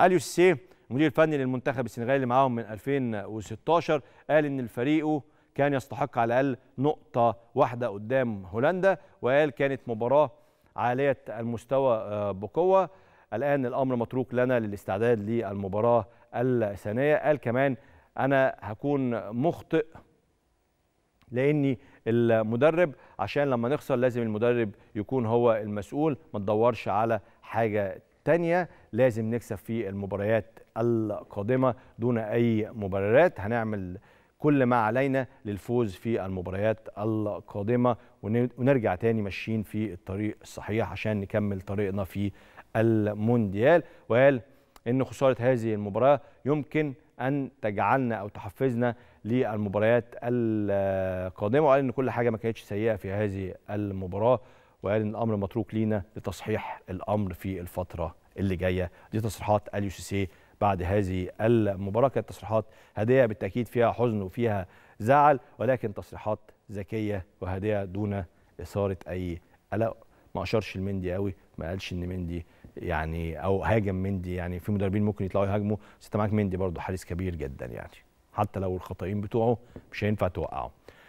اليو سي المدير الفني للمنتخب السنغالي اللي معاهم من 2016 قال ان الفريقه كان يستحق على الاقل نقطه واحده قدام هولندا وقال كانت مباراه عاليه المستوى آه، بقوه الان الامر متروك لنا للاستعداد للمباراه الثانيه قال كمان انا هكون مخطئ لاني المدرب عشان لما نخسر لازم المدرب يكون هو المسؤول ما تدورش على حاجه تانية لازم نكسب في المباريات القادمة دون أي مبررات هنعمل كل ما علينا للفوز في المباريات القادمة ونرجع تاني ماشيين في الطريق الصحيح عشان نكمل طريقنا في المونديال وقال ان خساره هذه المباراه يمكن ان تجعلنا او تحفزنا للمباريات القادمه وقال ان كل حاجه ما كانتش سيئه في هذه المباراه وقال ان الامر متروك لينا لتصحيح الامر في الفتره اللي جايه دي تصريحات اليو سي سي بعد هذه المباراه كانت تصريحات هديه بالتاكيد فيها حزن وفيها زعل ولكن تصريحات ذكيه وهديه دون اثاره اي قلق ما اشارش لمندي قوي ما قالش ان مندي يعني او هاجم مندي يعني في مدربين ممكن يطلعوا يهاجموا بس انت معاك مندي برضه حارس كبير جدا يعني حتى لو الخطأين بتوعه مش هينفع توقعه